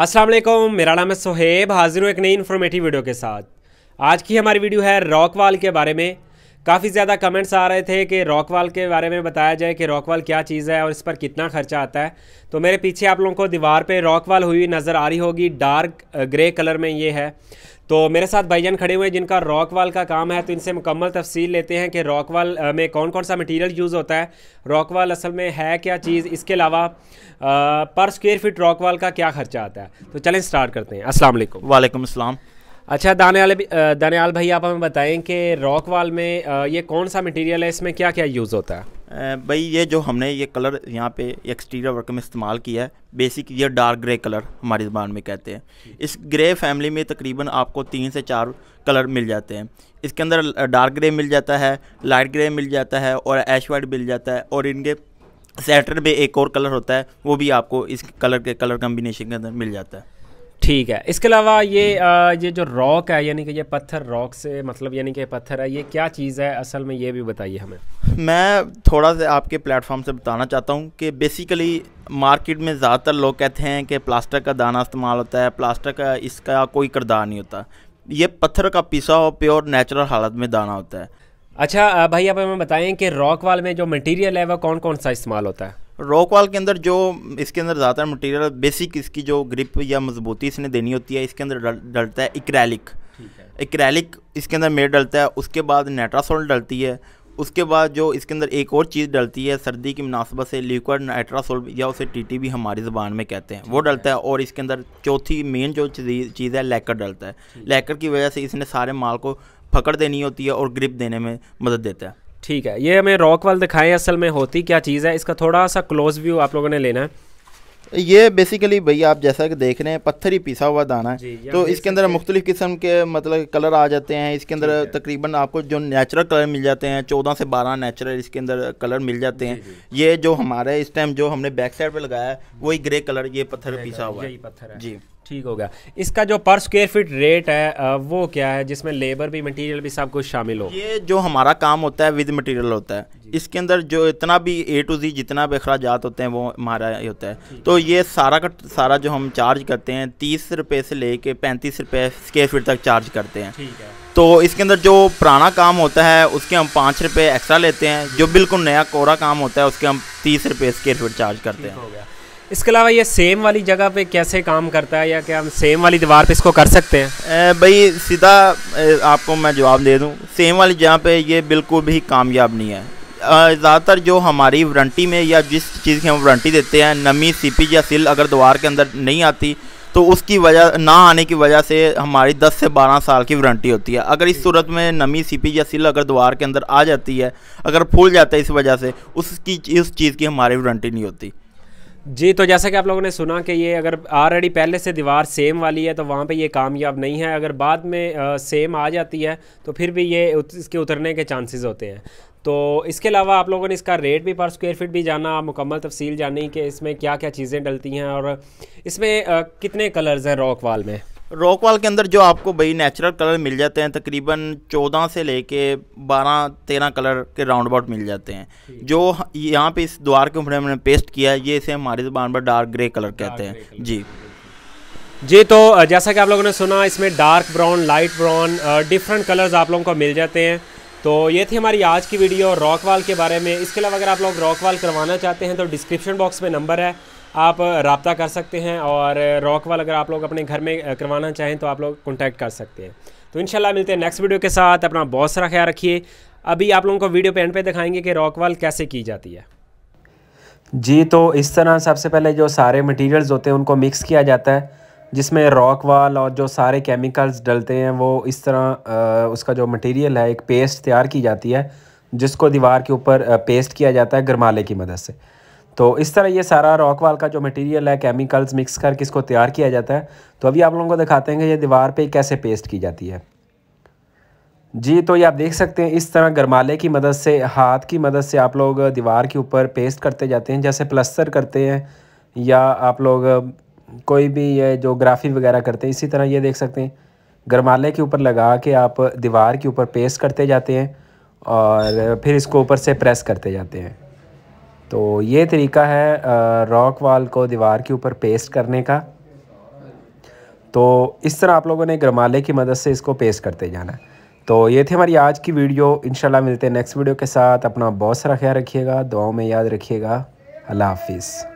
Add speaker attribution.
Speaker 1: अस्सलाम वालेकुम मेरा नाम है सोहेब हाजिर हूँ एक नई इन्फॉर्मेटिव वीडियो के साथ आज की हमारी वीडियो है रॉकवाल के बारे में काफ़ी ज़्यादा कमेंट्स आ रहे थे कि रॉकवाल के बारे में बताया जाए कि रॉकवाल क्या चीज़ है और इस पर कितना खर्चा आता है तो मेरे पीछे आप लोगों को दीवार पे रॉकवाल हुई नज़र आ रही होगी डार्क ग्रे कलर में ये है तो मेरे साथ भाईजान खड़े हुए हैं जिनका रॉक वाल का काम है तो इनसे मुकम्मल तफसील लेते हैं कि रॉक वाल में कौन कौन सा मटेरियल यूज़ होता है रॉक वाल असल में है क्या चीज़ इसके अलावा पर स्क्वेयर फीट रॉक वाल का क्या खर्चा आता है तो चलें स्टार्ट करते हैं असल वालेकुम असलम अच्छा दानियाल दानियाल भाई आप हमें बताएं कि रॉक वाल में ये कौन सा मटेरियल है इसमें क्या क्या यूज़ होता
Speaker 2: है भाई ये जो हमने ये कलर यहाँ पे एक्सटीरियर वर्क में इस्तेमाल किया है बेसिक ये डार्क ग्रे कलर हमारी ज़बान में कहते हैं इस ग्रे फैमिली में तकरीबन आपको तीन से चार कलर मिल जाते हैं इसके अंदर डार्क ग्रे मिल जाता है लाइट ग्रे मिल जाता है और एश वाइट मिल जाता है और इनके सेटर में एक और कलर होता है वो भी आपको इस कलर के कलर कम्बिनेशन के अंदर मिल जाता है ठीक है इसके अलावा ये आ, ये जो रॉक है यानी
Speaker 1: कि ये पत्थर रॉक से मतलब यानी कि पत्थर है ये क्या चीज़ है असल में ये भी बताइए हमें
Speaker 2: मैं थोड़ा सा आपके प्लेटफॉर्म से बताना चाहता हूँ कि बेसिकली मार्केट में ज़्यादातर लोग कहते हैं कि प्लास्टर का दाना इस्तेमाल होता है प्लास्टर का इसका कोई किरदार नहीं होता ये पत्थर का पिसा और प्योर नेचुरल हालत में दाना होता है अच्छा भाई आप हमें बताएं कि रॉक वाल में जो मटेरियल है वह कौन कौन सा इस्तेमाल होता है रॉक वाल के अंदर जो इसके अंदर ज़्यादातर मटेरियल बेसिक इसकी जो ग्रिप या मजबूती इसने देनी होती है इसके अंदर डल, डलता है इक्रैलिक इक्रैलिक इसके अंदर मेड डलता है उसके बाद नेट्रासोल डलती है उसके बाद जो इसके अंदर एक और चीज़ डलती है सर्दी की मुनासबत से लिक्विड नाइट्रासोल या उसे टीटी भी हमारी ज़बान में कहते हैं वो डलता है और इसके अंदर चौथी मेन जो चीज़ है लैकर डलता है लैकर की वजह से इसने सारे माल को पकड़ देनी होती है और ग्रिप देने में मदद देता है ठीक है ये हमें रॉक
Speaker 1: वाल दिखाएं असल में होती क्या चीज़ है इसका थोड़ा सा क्लोज व्यू आप लोगों ने लेना है
Speaker 2: ये बेसिकली भैया आप जैसा कि देख रहे हैं पत्थर ही पिसा हुआ दाना है तो इसके अंदर मुख्तलिफ़ किस्म के मतलब कलर आ जाते हैं इसके अंदर तकरीबन आपको जो नेचुरल कलर मिल जाते हैं चौदह से बारह नेचुरल इसके अंदर कलर मिल जाते हैं ये जो हमारे इस टाइम जो हमने बैक साइड पर लगाया है वही ग्रे कलर ये पत्थर पिसा हुआ है जी ठीक हो गया इसका जो पर स्क्वेयर फीट रेट है वो क्या है जिसमें लेबर भी मटेरियल भी सब कुछ शामिल हो ये जो हमारा काम होता है विद मटेरियल होता है इसके अंदर जो इतना भी ए टू जी जितना भी अखराज होते हैं वो हमारा ही होता है तो ये सारा का सारा जो हम चार्ज करते हैं तीस रुपये से ले कर पैंतीस रुपये स्क्वेयर फीट तक चार्ज करते हैं ठीक है तो इसके अंदर जो पुराना काम होता है उसके हम पाँच रुपये एक्स्ट्रा लेते हैं जो बिल्कुल नया कोरा काम होता है उसके हम तीस रुपये स्क्वेयर फीट चार्ज करते हैं इसके अलावा ये सेम
Speaker 1: वाली जगह पे कैसे काम करता है या क्या हम सेम वाली दीवार पे इसको कर सकते हैं भाई सीधा
Speaker 2: आपको मैं जवाब दे दूँ सेम वाली जगह पे ये बिल्कुल भी कामयाब नहीं है ज़्यादातर जो हमारी वारंटी में या जिस चीज़ की हम वारंटी देते हैं नमी सीपी या सिल अगर दीवार के अंदर नहीं आती तो उसकी वजह ना आने की वजह से हमारी 10 से 12 साल की वारंटी होती है अगर इस सूरत में नमी सीपी या सिल अगर दीवार के अंदर आ जाती है अगर फूल जाता है इस वजह से उसकी इस चीज़ की हमारी वारंटी नहीं होती जी तो जैसा कि आप लोगों ने सुना
Speaker 1: कि ये अगर ऑलरेडी पहले से दीवार सेम वाली है तो वहाँ पे ये कामयाब नहीं है अगर बाद में आ, सेम आ जाती है तो फिर भी ये उत, इसके उतरने के चांसेस होते हैं तो इसके अलावा आप लोगों ने इसका रेट भी पर स्क्वायर फीट भी जाना मुकम्मल तफसील जानी कि इसमें क्या क्या चीज़ें डलती हैं और इसमें आ, कितने कलर्स हैं रॉक वाल में
Speaker 2: रॉक वाल के अंदर जो आपको भाई नेचुरल कलर मिल जाते हैं तकरीबन 14 से लेके 12 तेरह कलर के राउंड अबाउट मिल जाते हैं जो यहाँ पे इस द्वार के ऊपर हमने पेस्ट किया है ये इसे हमारी जबान पर डार्क ग्रे कलर कहते हैं जी जी तो जैसा कि आप लोगों ने सुना इसमें dark brown light brown
Speaker 1: different colours आप लोगों को मिल जाते हैं तो ये थी हमारी आज की वीडियो रॉक वाल के बारे में इसके अलावा अगर आप लोग रॉक वाल करवाना चाहते हैं तो डिस्क्रिप्शन बॉक्स में नंबर है आप रबता कर सकते हैं और रॉक वाल अगर आप लोग अपने घर में करवाना चाहें तो आप लोग कॉन्टैक्ट कर सकते हैं तो इंशाल्लाह मिलते हैं नेक्स्ट वीडियो के साथ अपना बहुत सारा ख्याल रखिए अभी आप लोगों को वीडियो पे एंड पे दिखाएंगे कि रॉक वाल कैसे की जाती है जी तो इस तरह सबसे पहले जो सारे मटेरियल्स होते हैं उनको मिक्स किया जाता है जिसमें रॉक वाल और जो सारे केमिकल्स डलते हैं वो इस तरह उसका जो मटेरियल है एक पेस्ट तैयार की जाती है जिसको दीवार के ऊपर पेस्ट किया जाता है गरमाले की मदद से तो इस तरह ये सारा रॉक वाल का जो मटेरियल है केमिकल्स मिक्स करके इसको तैयार किया जाता है तो अभी आप लोगों को दिखाते हैं कि ये दीवार पे कैसे पेस्ट की जाती है जी तो ये आप देख सकते हैं इस तरह गरमाले की मदद से हाथ की मदद से आप लोग दीवार के ऊपर पेस्ट करते जाते हैं जैसे प्लस्तर करते हैं या आप लोग कोई भी ये जो ग्राफी वगैरह करते हैं इसी तरह ये देख सकते हैं गरमाले के ऊपर लगा के आप दीवार के ऊपर पेस्ट करते जाते हैं और फिर इसको ऊपर से प्रेस करते जाते हैं तो ये तरीका है रॉक वाल को दीवार के ऊपर पेस्ट करने का तो इस तरह आप लोगों ने ग्रमाले की मदद से इसको पेस्ट करते जाना तो ये थी हमारी आज की वीडियो इंशाल्लाह मिलते हैं नेक्स्ट वीडियो के साथ अपना बहुत सारा ख्याल रखिएगा दुआओं में याद रखिएगा अल्लाह हाफिज़